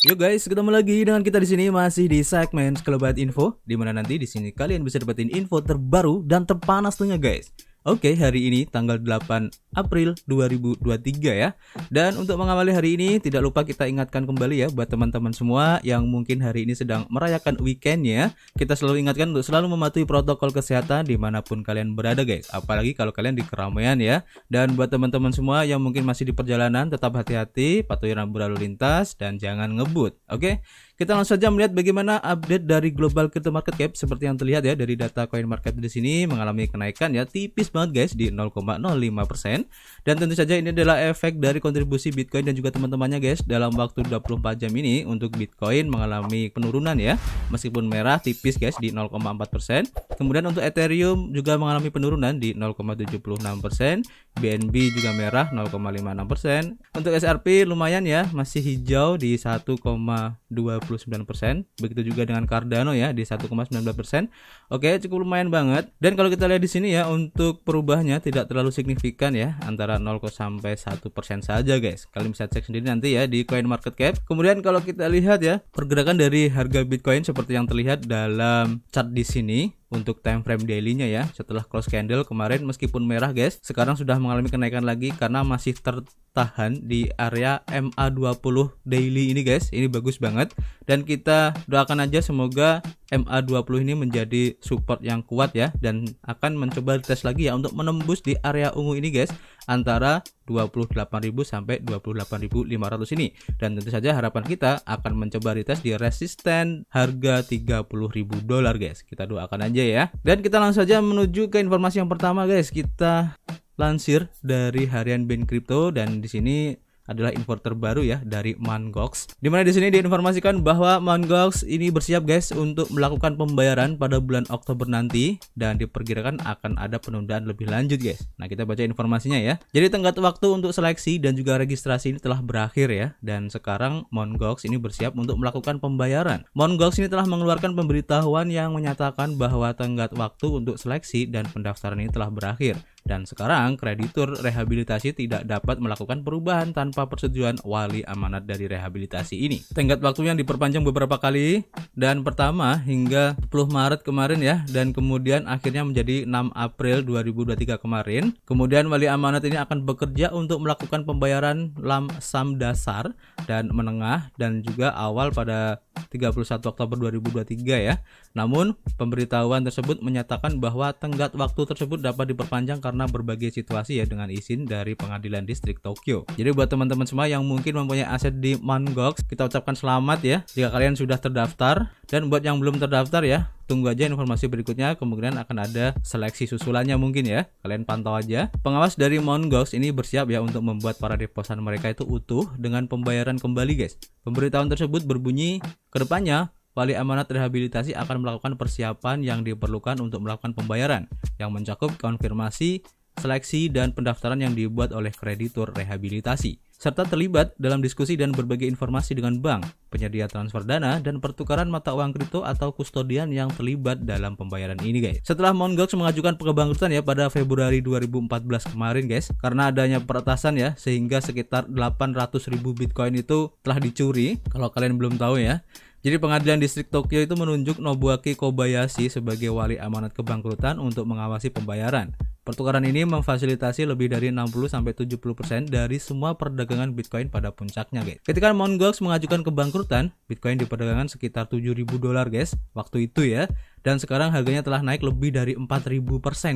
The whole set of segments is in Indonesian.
Yo guys, ketemu lagi dengan kita di sini masih di segmen Sekelebat Info, di mana nanti di sini kalian bisa dapetin info terbaru dan terpanas ya guys. Oke, hari ini tanggal 8 April 2023 ya. Dan untuk mengawali hari ini, tidak lupa kita ingatkan kembali ya buat teman-teman semua yang mungkin hari ini sedang merayakan weekend ya Kita selalu ingatkan untuk selalu mematuhi protokol kesehatan dimanapun kalian berada guys. Apalagi kalau kalian di keramaian ya. Dan buat teman-teman semua yang mungkin masih di perjalanan, tetap hati-hati, patuhi rambu lalu lintas, dan jangan ngebut. Oke? Kita langsung saja melihat bagaimana update dari global crypto market cap seperti yang terlihat ya dari data coin market di sini mengalami kenaikan ya tipis banget guys di 0,05% dan tentu saja ini adalah efek dari kontribusi Bitcoin dan juga teman-temannya guys dalam waktu 24 jam ini untuk Bitcoin mengalami penurunan ya meskipun merah tipis guys di 0,4%. Kemudian untuk Ethereum juga mengalami penurunan di 0,76%. BNB juga merah 0,56%. Untuk SRP lumayan ya, masih hijau di 1,29%. Begitu juga dengan Cardano ya di 1,19%. Oke, cukup lumayan banget. Dan kalau kita lihat di sini ya untuk perubahannya tidak terlalu signifikan ya, antara 0 sampai 1% saja guys. Kalian bisa cek sendiri nanti ya di Coin Market Cap. Kemudian kalau kita lihat ya, pergerakan dari harga Bitcoin seperti yang terlihat dalam chart di sini untuk time frame dailynya ya setelah close candle kemarin meskipun merah guys sekarang sudah mengalami kenaikan lagi karena masih tertahan di area MA20 daily ini guys ini bagus banget dan kita doakan aja semoga MA20 ini menjadi support yang kuat ya dan akan mencoba tes lagi ya untuk menembus di area ungu ini guys antara 28.000 sampai 28.500 ini dan tentu saja harapan kita akan mencoba retest di resisten harga 30.000 dolar guys kita doakan aja ya dan kita langsung saja menuju ke informasi yang pertama guys kita lansir dari harian Ben Crypto dan di sini adalah info terbaru ya dari Mangox. Dimana di sini diinformasikan bahwa Mangox ini bersiap guys untuk melakukan pembayaran pada bulan Oktober nanti dan diperkirakan akan ada penundaan lebih lanjut guys. Nah kita baca informasinya ya. Jadi tenggat waktu untuk seleksi dan juga registrasi ini telah berakhir ya dan sekarang Mongox ini bersiap untuk melakukan pembayaran. Mongox ini telah mengeluarkan pemberitahuan yang menyatakan bahwa tenggat waktu untuk seleksi dan pendaftaran ini telah berakhir dan sekarang kreditur rehabilitasi tidak dapat melakukan perubahan tanpa persetujuan wali amanat dari rehabilitasi ini. Tenggat waktu yang diperpanjang beberapa kali dan pertama hingga 10 Maret kemarin ya dan kemudian akhirnya menjadi 6 April 2023 kemarin. Kemudian wali amanat ini akan bekerja untuk melakukan pembayaran lam sam dasar dan menengah dan juga awal pada 31 Oktober 2023 ya. Namun pemberitahuan tersebut menyatakan bahwa tenggat waktu tersebut dapat diperpanjang karena berbagai situasi ya dengan izin dari pengadilan distrik Tokyo. Jadi buat teman-teman semua yang mungkin mempunyai aset di Mangox, kita ucapkan selamat ya jika kalian sudah terdaftar dan buat yang belum terdaftar ya tunggu aja informasi berikutnya kemungkinan akan ada seleksi susulannya mungkin ya kalian pantau aja pengawas dari Mon Gox ini bersiap ya untuk membuat para deposan mereka itu utuh dengan pembayaran kembali guys pemberitahuan tersebut berbunyi kedepannya Wali amanat rehabilitasi akan melakukan persiapan yang diperlukan untuk melakukan pembayaran yang mencakup konfirmasi, seleksi, dan pendaftaran yang dibuat oleh kreditur rehabilitasi serta terlibat dalam diskusi dan berbagai informasi dengan bank, penyedia transfer dana, dan pertukaran mata uang kripto atau kustodian yang terlibat dalam pembayaran ini guys. Setelah Mt. mengajukan pengebangkrutan ya pada Februari 2014 kemarin guys, karena adanya peretasan ya, sehingga sekitar 800 ribu Bitcoin itu telah dicuri, kalau kalian belum tahu ya. Jadi pengadilan distrik Tokyo itu menunjuk Nobuaki Kobayashi sebagai wali amanat kebangkrutan untuk mengawasi pembayaran. Pertukaran ini memfasilitasi lebih dari 60-70% dari semua perdagangan Bitcoin pada puncaknya, guys. Ketika Mt. Gox mengajukan kebangkrutan, Bitcoin diperdagangkan sekitar 7.000 dolar, guys, waktu itu ya dan sekarang harganya telah naik lebih dari 4000%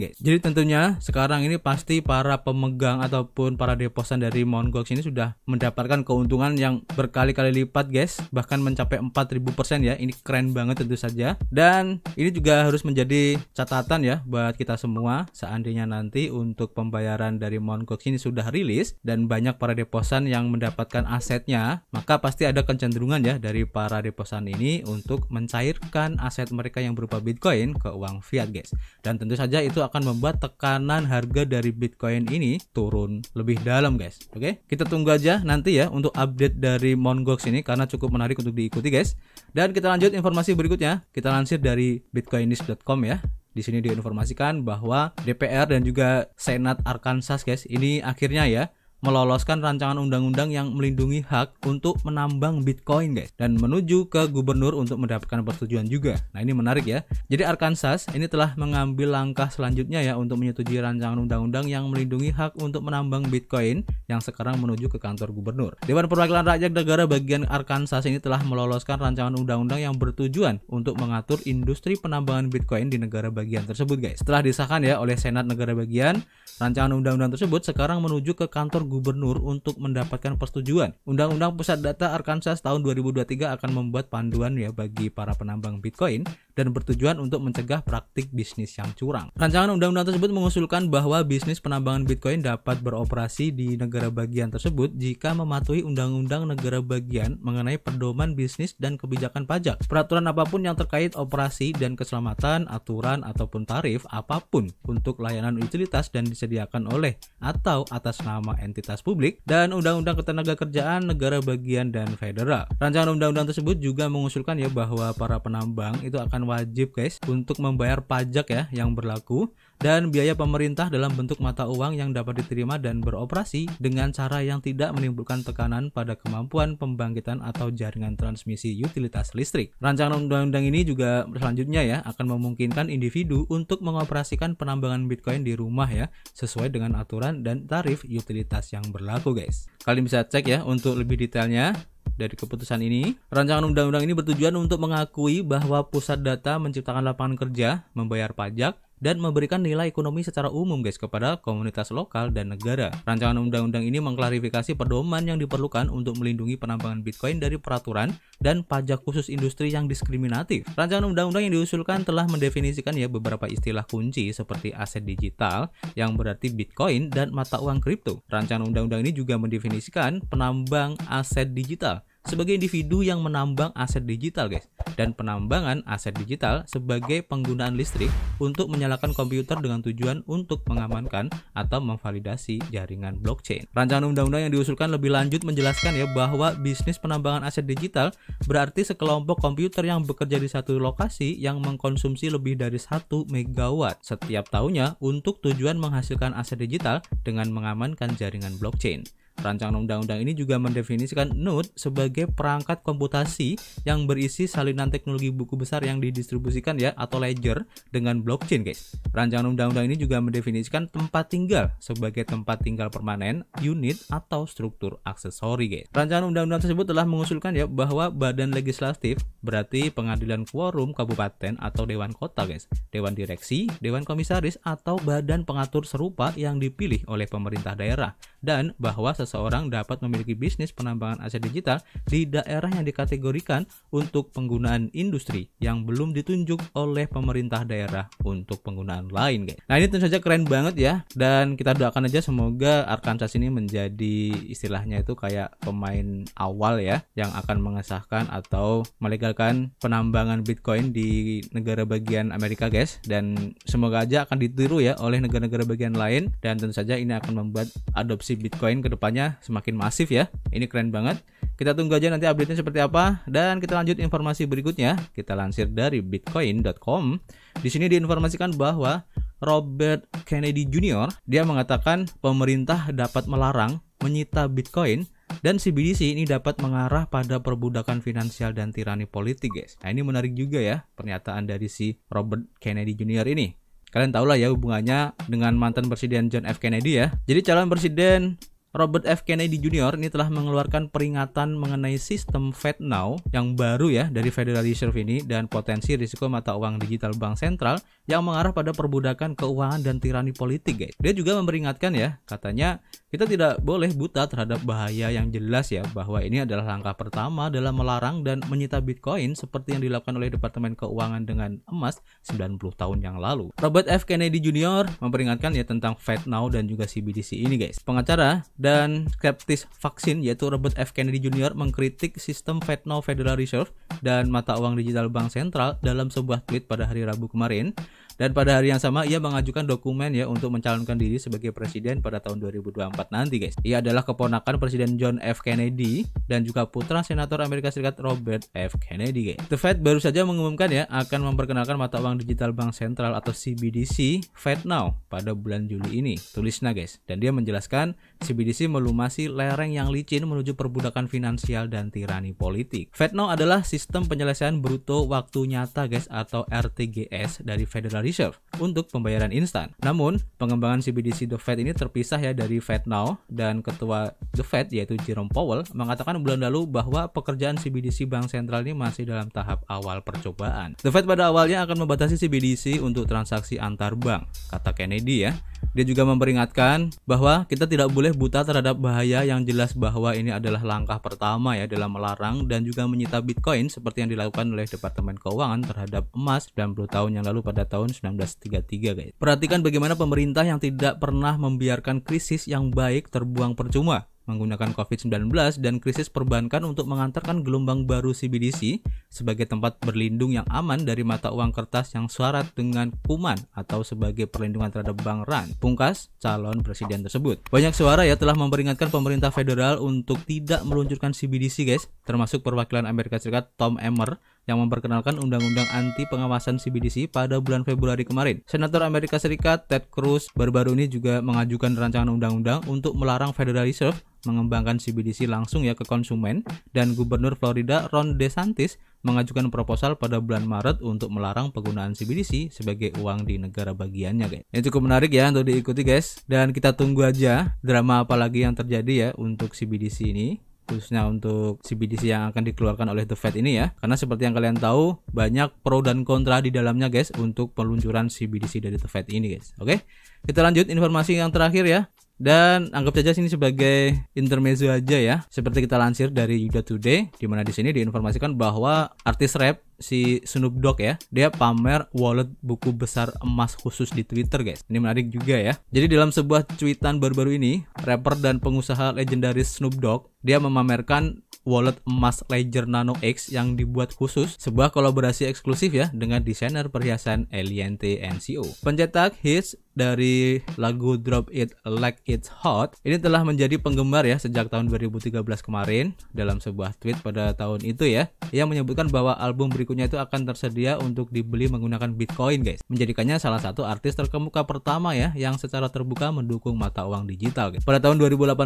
guys. Jadi tentunya sekarang ini pasti para pemegang ataupun para deposan dari Mongox ini sudah mendapatkan keuntungan yang berkali-kali lipat guys, bahkan mencapai 4000% ya. Ini keren banget tentu saja. Dan ini juga harus menjadi catatan ya buat kita semua seandainya nanti untuk pembayaran dari Mongox ini sudah rilis dan banyak para deposan yang mendapatkan asetnya, maka pasti ada kecenderungan ya dari para deposan ini untuk mencairkan aset mereka yang berupa berupa Bitcoin ke uang fiat guys. Dan tentu saja itu akan membuat tekanan harga dari Bitcoin ini turun lebih dalam guys. Oke, kita tunggu aja nanti ya untuk update dari Mongox ini karena cukup menarik untuk diikuti guys. Dan kita lanjut informasi berikutnya. Kita lansir dari bitcoinis.com ya. Di sini diinformasikan bahwa DPR dan juga Senat Arkansas guys, ini akhirnya ya meloloskan rancangan undang-undang yang melindungi hak untuk menambang Bitcoin guys dan menuju ke gubernur untuk mendapatkan persetujuan juga. Nah, ini menarik ya. Jadi Arkansas ini telah mengambil langkah selanjutnya ya untuk menyetujui rancangan undang-undang yang melindungi hak untuk menambang Bitcoin yang sekarang menuju ke kantor gubernur. Dewan Perwakilan Rakyat Negara bagian Arkansas ini telah meloloskan rancangan undang-undang yang bertujuan untuk mengatur industri penambangan Bitcoin di negara bagian tersebut guys. Setelah disahkan ya oleh Senat negara bagian, rancangan undang-undang tersebut sekarang menuju ke kantor gubernur untuk mendapatkan persetujuan. Undang-Undang Pusat Data Arkansas tahun 2023 akan membuat panduan ya bagi para penambang Bitcoin dan bertujuan untuk mencegah praktik bisnis yang curang. Rancangan undang-undang tersebut mengusulkan bahwa bisnis penambangan Bitcoin dapat beroperasi di negara bagian tersebut jika mematuhi undang-undang negara bagian mengenai pedoman bisnis dan kebijakan pajak. Peraturan apapun yang terkait operasi dan keselamatan, aturan ataupun tarif apapun untuk layanan utilitas dan disediakan oleh atau atas nama entitas publik dan undang-undang ketenaga kerjaan negara bagian dan federal. Rancangan undang-undang tersebut juga mengusulkan ya bahwa para penambang itu akan wajib guys untuk membayar pajak ya yang berlaku dan biaya pemerintah dalam bentuk mata uang yang dapat diterima dan beroperasi dengan cara yang tidak menimbulkan tekanan pada kemampuan pembangkitan atau jaringan transmisi utilitas listrik. Rancangan undang-undang ini juga selanjutnya ya akan memungkinkan individu untuk mengoperasikan penambangan Bitcoin di rumah ya sesuai dengan aturan dan tarif utilitas yang berlaku guys. Kalian bisa cek ya untuk lebih detailnya dari keputusan ini. Rancangan undang-undang ini bertujuan untuk mengakui bahwa pusat data menciptakan lapangan kerja, membayar pajak, dan memberikan nilai ekonomi secara umum guys kepada komunitas lokal dan negara. Rancangan undang-undang ini mengklarifikasi pedoman yang diperlukan untuk melindungi penambangan Bitcoin dari peraturan dan pajak khusus industri yang diskriminatif. Rancangan undang-undang yang diusulkan telah mendefinisikan ya beberapa istilah kunci seperti aset digital yang berarti Bitcoin dan mata uang kripto. Rancangan undang-undang ini juga mendefinisikan penambang aset digital sebagai individu yang menambang aset digital, guys. Dan penambangan aset digital sebagai penggunaan listrik untuk menyalakan komputer dengan tujuan untuk mengamankan atau memvalidasi jaringan blockchain. Rancangan undang-undang yang diusulkan lebih lanjut menjelaskan ya bahwa bisnis penambangan aset digital berarti sekelompok komputer yang bekerja di satu lokasi yang mengkonsumsi lebih dari 1 megawatt setiap tahunnya untuk tujuan menghasilkan aset digital dengan mengamankan jaringan blockchain. Rancangan undang-undang ini juga mendefinisikan NUT sebagai perangkat komputasi yang berisi salinan teknologi buku besar yang didistribusikan ya atau ledger dengan blockchain guys. Rancangan undang-undang ini juga mendefinisikan tempat tinggal sebagai tempat tinggal permanen, unit atau struktur aksesori guys. Rancangan undang-undang tersebut telah mengusulkan ya bahwa badan legislatif berarti pengadilan quorum kabupaten atau dewan kota guys, dewan direksi, dewan komisaris atau badan pengatur serupa yang dipilih oleh pemerintah daerah dan bahwa seseorang dapat memiliki bisnis penambangan aset digital di daerah yang dikategorikan untuk penggunaan industri yang belum ditunjuk oleh pemerintah daerah untuk penggunaan lain, guys. Nah, ini tentu saja keren banget ya dan kita doakan aja semoga Arkansas ini menjadi istilahnya itu kayak pemain awal ya yang akan mengesahkan atau melegalkan penambangan Bitcoin di negara bagian Amerika, guys. Dan semoga aja akan ditiru ya oleh negara-negara bagian lain dan tentu saja ini akan membuat adopsi Bitcoin ke depan kampanye semakin masif ya. Ini keren banget. Kita tunggu aja nanti update-nya seperti apa dan kita lanjut informasi berikutnya. Kita lansir dari bitcoin.com. Di sini diinformasikan bahwa Robert Kennedy Jr. dia mengatakan pemerintah dapat melarang menyita Bitcoin dan CBDC ini dapat mengarah pada perbudakan finansial dan tirani politik, guys. Nah, ini menarik juga ya pernyataan dari si Robert Kennedy Jr. ini. Kalian tahulah ya hubungannya dengan mantan presiden John F. Kennedy ya. Jadi calon presiden Robert F. Kennedy Jr. ini telah mengeluarkan peringatan mengenai sistem FedNow yang baru ya dari Federal Reserve ini dan potensi risiko mata uang digital bank sentral yang mengarah pada perbudakan keuangan dan tirani politik guys. Dia juga memperingatkan ya, katanya kita tidak boleh buta terhadap bahaya yang jelas ya bahwa ini adalah langkah pertama dalam melarang dan menyita Bitcoin seperti yang dilakukan oleh Departemen Keuangan dengan emas 90 tahun yang lalu. Robert F. Kennedy Jr. memperingatkan ya tentang FedNow dan juga CBDC ini guys. Pengacara dan skeptis vaksin yaitu Robert F. Kennedy Jr. mengkritik sistem Fedno Federal Reserve dan mata uang digital Bank Sentral dalam sebuah tweet pada hari Rabu kemarin. Dan pada hari yang sama ia mengajukan dokumen ya untuk mencalonkan diri sebagai presiden pada tahun 2024 nanti guys. Ia adalah keponakan Presiden John F Kennedy dan juga putra Senator Amerika Serikat Robert F Kennedy guys. The Fed baru saja mengumumkan ya akan memperkenalkan mata uang digital bank sentral atau CBDC Fed Now pada bulan Juli ini. Tulisnya guys. Dan dia menjelaskan CBDC melumasi lereng yang licin menuju perbudakan finansial dan tirani politik. Fed Now adalah sistem penyelesaian bruto waktu nyata guys atau RTGS dari Federal Reserve untuk pembayaran instan. Namun, pengembangan CBDC The Fed ini terpisah ya dari Fed Now dan ketua The Fed yaitu Jerome Powell mengatakan bulan lalu bahwa pekerjaan CBDC bank sentral ini masih dalam tahap awal percobaan. The Fed pada awalnya akan membatasi CBDC untuk transaksi antar bank, kata Kennedy ya. Dia juga memperingatkan bahwa kita tidak boleh buta terhadap bahaya yang jelas bahwa ini adalah langkah pertama ya dalam melarang dan juga menyita Bitcoin seperti yang dilakukan oleh Departemen Keuangan terhadap emas 90 tahun yang lalu pada tahun 1933 guys. Perhatikan bagaimana pemerintah yang tidak pernah membiarkan krisis yang baik terbuang percuma menggunakan COVID-19 dan krisis perbankan untuk mengantarkan gelombang baru CBDC sebagai tempat berlindung yang aman dari mata uang kertas yang syarat dengan kuman atau sebagai perlindungan terhadap bank run, Pungkas, calon presiden tersebut. Banyak suara ya telah memperingatkan pemerintah federal untuk tidak meluncurkan CBDC guys, termasuk perwakilan Amerika Serikat Tom Emmer yang memperkenalkan undang-undang anti pengawasan CBDC pada bulan Februari kemarin. Senator Amerika Serikat Ted Cruz baru-baru ini juga mengajukan rancangan undang-undang untuk melarang Federal Reserve mengembangkan CBDC langsung ya ke konsumen dan Gubernur Florida Ron DeSantis mengajukan proposal pada bulan Maret untuk melarang penggunaan CBDC sebagai uang di negara bagiannya guys. Ini cukup menarik ya untuk diikuti guys dan kita tunggu aja drama apa lagi yang terjadi ya untuk CBDC ini khususnya untuk CBDC yang akan dikeluarkan oleh The Fed ini ya. Karena seperti yang kalian tahu, banyak pro dan kontra di dalamnya guys untuk peluncuran CBDC dari The Fed ini guys. Oke. Kita lanjut informasi yang terakhir ya. Dan anggap saja sini sebagai intermezzo aja ya. Seperti kita lansir dari Yuda Today, di mana di sini diinformasikan bahwa artis rap si Snoop Dogg ya, dia pamer wallet buku besar emas khusus di Twitter guys. Ini menarik juga ya. Jadi dalam sebuah cuitan baru-baru ini, rapper dan pengusaha legendaris Snoop Dogg, dia memamerkan wallet emas Ledger Nano X yang dibuat khusus, sebuah kolaborasi eksklusif ya dengan desainer perhiasan Eliente NCO. Pencetak Hits dari lagu Drop It Like It's Hot ini telah menjadi penggemar ya sejak tahun 2013 kemarin dalam sebuah tweet pada tahun itu ya yang menyebutkan bahwa album berikutnya itu akan tersedia untuk dibeli menggunakan Bitcoin guys menjadikannya salah satu artis terkemuka pertama ya yang secara terbuka mendukung mata uang digital guys. pada tahun 2018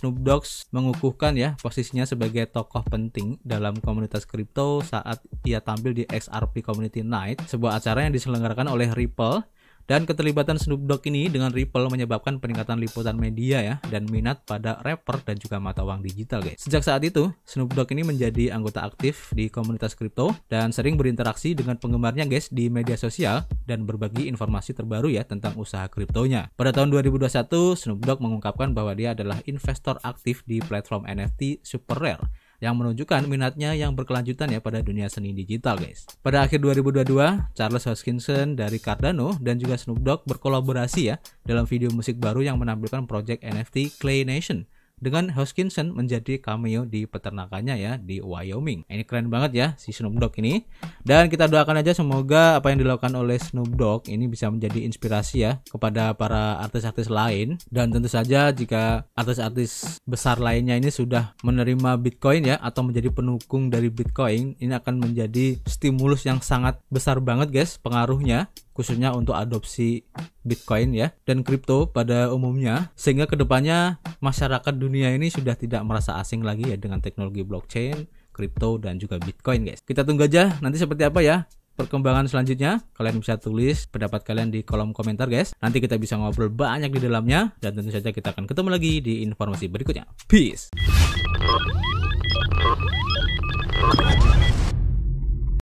Snoop Dogg mengukuhkan ya posisinya sebagai sebagai tokoh penting dalam komunitas kripto saat ia tampil di XRP Community Night, sebuah acara yang diselenggarakan oleh Ripple dan keterlibatan Snoop Dogg ini dengan Ripple menyebabkan peningkatan liputan media ya dan minat pada rapper dan juga mata uang digital guys. Sejak saat itu, Snoop Dogg ini menjadi anggota aktif di komunitas kripto dan sering berinteraksi dengan penggemarnya guys di media sosial dan berbagi informasi terbaru ya tentang usaha kriptonya. Pada tahun 2021, Snoop Dogg mengungkapkan bahwa dia adalah investor aktif di platform NFT Super Rare yang menunjukkan minatnya yang berkelanjutan ya pada dunia seni digital guys. Pada akhir 2022, Charles Hoskinson dari Cardano dan juga Snoop Dogg berkolaborasi ya dalam video musik baru yang menampilkan project NFT Clay Nation dengan Hoskinson menjadi cameo di peternakannya ya di Wyoming. Ini keren banget ya si Snoop Dogg ini. Dan kita doakan aja semoga apa yang dilakukan oleh Snoop Dogg ini bisa menjadi inspirasi ya kepada para artis-artis lain dan tentu saja jika artis-artis besar lainnya ini sudah menerima Bitcoin ya atau menjadi pendukung dari Bitcoin ini akan menjadi stimulus yang sangat besar banget guys pengaruhnya khususnya untuk adopsi Bitcoin ya dan kripto pada umumnya sehingga kedepannya masyarakat dunia ini sudah tidak merasa asing lagi ya dengan teknologi blockchain, kripto dan juga Bitcoin guys. Kita tunggu aja nanti seperti apa ya perkembangan selanjutnya kalian bisa tulis pendapat kalian di kolom komentar guys nanti kita bisa ngobrol banyak di dalamnya dan tentu saja kita akan ketemu lagi di informasi berikutnya peace